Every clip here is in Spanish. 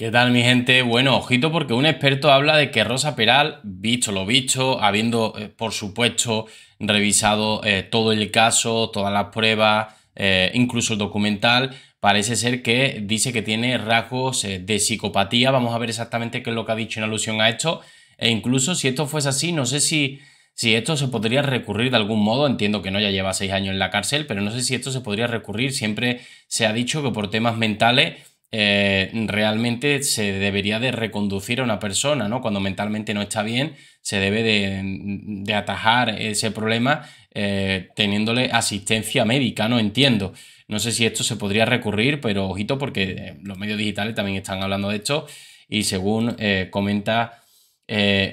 ¿Qué tal mi gente? Bueno, ojito porque un experto habla de que Rosa Peral, visto lo visto, habiendo eh, por supuesto revisado eh, todo el caso, todas las pruebas, eh, incluso el documental, parece ser que dice que tiene rasgos de psicopatía. Vamos a ver exactamente qué es lo que ha dicho en alusión a esto. E incluso si esto fuese así, no sé si, si esto se podría recurrir de algún modo. Entiendo que no, ya lleva seis años en la cárcel, pero no sé si esto se podría recurrir. Siempre se ha dicho que por temas mentales eh, realmente se debería de reconducir a una persona, ¿no? Cuando mentalmente no está bien, se debe de, atajar ese problema eh, teniéndole asistencia médica, no entiendo. No sé si esto se podría recurrir, pero ojito porque eh, los medios digitales también están hablando de esto y según comenta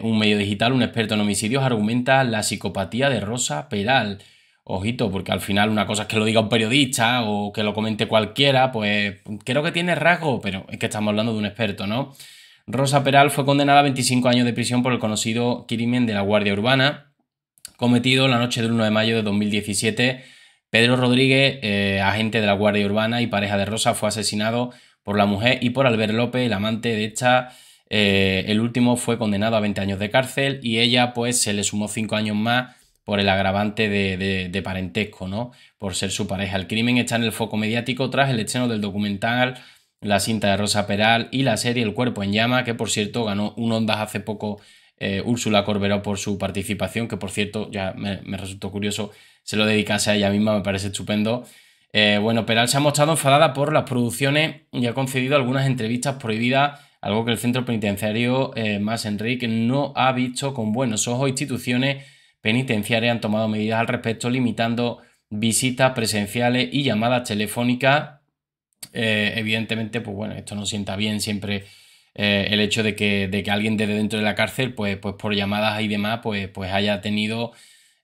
un medio digital, un experto en homicidios argumenta la psicopatía de Rosa Peral. Ojito, porque al final una cosa es que lo diga un periodista o que lo comente cualquiera, pues creo que tiene rasgo, pero es que estamos hablando de un experto, ¿no? Rosa Peral fue condenada a 25 años de prisión por el conocido crimen de la Guardia Urbana, cometido la noche del 1 de mayo de 2017. Pedro Rodríguez, eh, agente de la Guardia Urbana y pareja de Rosa, fue asesinado por la mujer y por Albert López, el amante de esta. Eh, el último fue condenado a 20 años de cárcel y ella pues se le sumó 5 años más por el agravante de, parentesco, ¿no? Por ser su pareja. El crimen está en el foco mediático tras el estreno del documental, la cinta de Rosa Peral y la serie El cuerpo en llama, que por cierto ganó un Ondas hace poco eh, Úrsula Corberó por su participación, que por cierto ya me, resultó curioso, se lo dedicase a ella misma, me parece estupendo. Eh, bueno, Peral se ha mostrado enfadada por las producciones y ha concedido algunas entrevistas prohibidas algo que el centro penitenciario eh, Más Enrique no ha visto con buenos ojos instituciones penitenciarias han tomado medidas al respecto, limitando visitas presenciales y llamadas telefónicas. Eh, evidentemente, pues bueno, esto no sienta bien siempre eh, el hecho de que, de que, alguien desde dentro de la cárcel, pues, pues por llamadas y demás, pues, pues haya tenido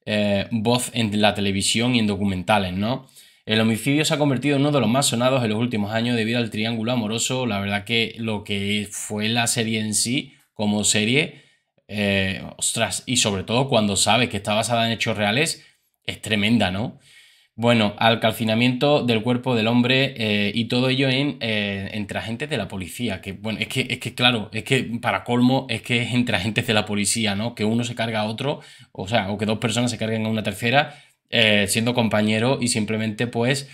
eh, voz en la televisión y en documentales, ¿no? El homicidio se ha convertido en uno de los más sonados en los últimos años debido al triángulo amoroso. La verdad que lo que fue la serie en sí, como serie, eh, ostras, y sobre todo cuando sabes que está basada en hechos reales, es tremenda, ¿no? Bueno, al calcinamiento del cuerpo del hombre eh, y todo ello en, eh, entre agentes de la policía. Que bueno, es que, es que claro, es que para colmo es que es entre agentes de la policía, ¿no? Que uno se carga a otro, o sea, o que dos personas se carguen a una tercera, siendo compañero y simplemente pues...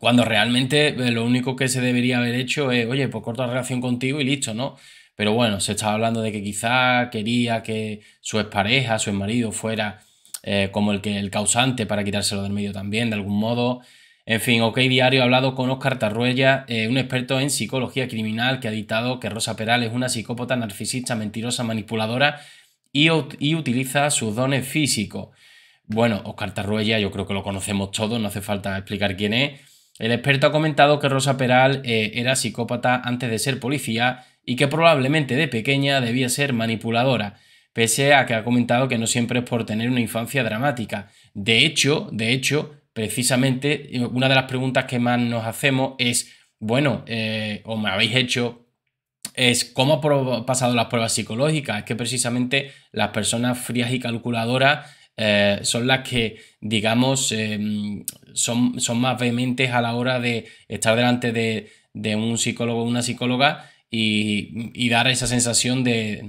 Cuando realmente lo único que se debería haber hecho es, oye, pues corto la relación contigo y listo, ¿no? Pero bueno, se estaba hablando de que quizá quería que su expareja, su exmarido, fuera eh, como el, que, el causante para quitárselo del medio también, de algún modo. En fin, OK Diario ha hablado con Oscar Tarruella, eh, un experto en psicología criminal que ha dictado que Rosa Peral es una psicópata narcisista, mentirosa, manipuladora y, y utiliza sus dones físicos. Bueno, Oscar Tarruella, yo creo que lo conocemos todos, no hace falta explicar quién es. El experto ha comentado que Rosa Peral eh, era psicópata antes de ser policía y que probablemente de pequeña debía ser manipuladora, pese a que ha comentado que no siempre es por tener una infancia dramática. De hecho, de hecho, precisamente eh, una de las preguntas que más nos hacemos es, bueno, eh, o me habéis hecho es cómo ha pasado las pruebas psicológicas. Es que precisamente las personas frías y calculadoras eh, son las que, digamos, son, más vehementes a la hora de estar delante de, de un psicólogo o una psicóloga y, dar esa sensación de,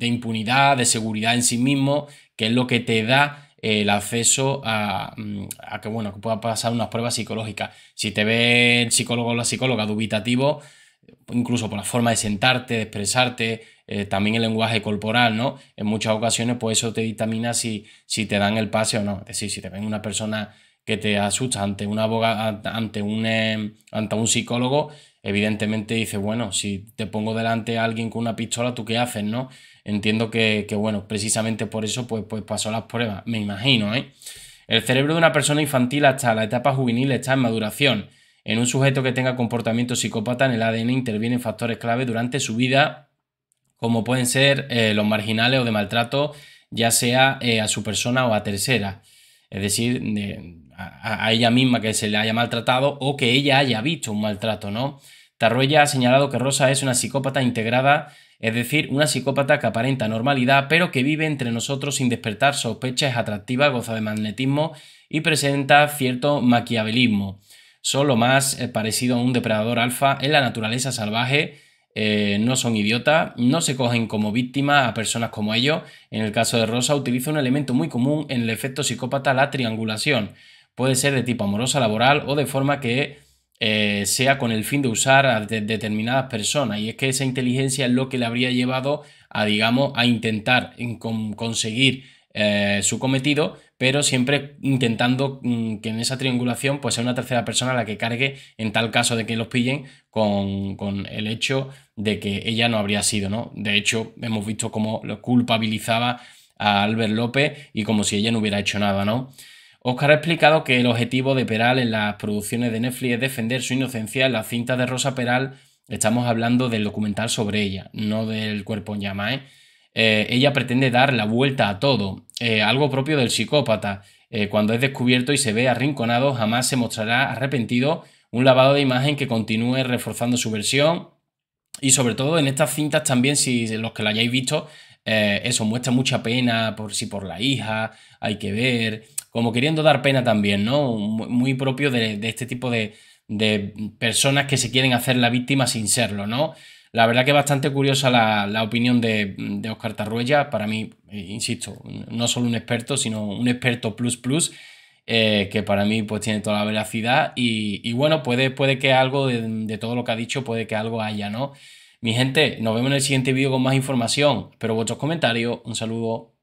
impunidad, de seguridad en sí mismo, que es lo que te da el acceso a, que, bueno, que pueda pasar unas pruebas psicológicas. Si te ve el psicólogo o la psicóloga dubitativo, incluso por la forma de sentarte, de expresarte, eh, también el lenguaje corporal, ¿no? En muchas ocasiones, pues eso te dictamina si, si te dan el pase o no. Es decir, si te ven una persona que te asusta ante un abogado, ante un, eh, ante un psicólogo, evidentemente dices, bueno, si te pongo delante a alguien con una pistola, ¿tú qué haces, no? Entiendo que, bueno, precisamente por eso pues, pues pasó las pruebas, me imagino, ¿eh? El cerebro de una persona infantil hasta la etapa juvenil está en maduración. En un sujeto que tenga comportamiento psicópata en el ADN intervienen factores clave durante su vida, como pueden ser eh, los marginales o de maltrato, ya sea eh, a su persona o a tercera. Es decir, de, a, ella misma que se le haya maltratado o que ella haya visto un maltrato, ¿no? Tarruella ha señalado que Rosa es una psicópata integrada, es decir, una psicópata que aparenta normalidad, pero que vive entre nosotros sin despertar sospechas atractiva, goza de magnetismo y presenta cierto maquiavelismo. Solo más parecido a un depredador alfa en la naturaleza salvaje, eh, no son idiotas, no se cogen como víctimas a personas como ellos. En el caso de Rosa utiliza un elemento muy común en el efecto psicópata, la triangulación puede ser de tipo amorosa, laboral o de forma que eh, sea con el fin de usar a determinadas personas. Y es que esa inteligencia es lo que le habría llevado a, digamos, a intentar conseguir eh, su cometido, pero siempre intentando mm, que en esa triangulación pues sea una tercera persona la que cargue en tal caso de que los pillen con, con el hecho de que ella no habría sido, ¿no? De hecho, hemos visto cómo lo culpabilizaba a Albert López y como si ella no hubiera hecho nada, ¿no? Oscar ha explicado que el objetivo de Peral en las producciones de Netflix es defender su inocencia en la cinta de Rosa Peral. Estamos hablando del documental sobre ella, no del cuerpo en llama. ¿eh? Eh, ella pretende dar la vuelta a todo, eh, algo propio del psicópata. cuando es descubierto y se ve arrinconado, jamás se mostrará arrepentido. Un lavado de imagen que continúe reforzando su versión. Y sobre todo en estas cintas también, si los que la hayáis visto, eh, eso muestra mucha pena por si por la hija, hay que ver, como queriendo dar pena también, ¿no? Muy propio de, este tipo de, personas que se quieren hacer la víctima sin serlo, ¿no? La verdad que bastante curiosa la, opinión de, Oscar Tarruella, para mí, eh, insisto, no solo un experto, sino un experto plus plus, eh, que para mí pues tiene toda la veracidad y, y bueno, puede, puede que algo de todo lo que ha dicho, puede que algo haya, ¿no? Mi gente, nos vemos en el siguiente vídeo con más información. Pero vuestros comentarios. Un saludo.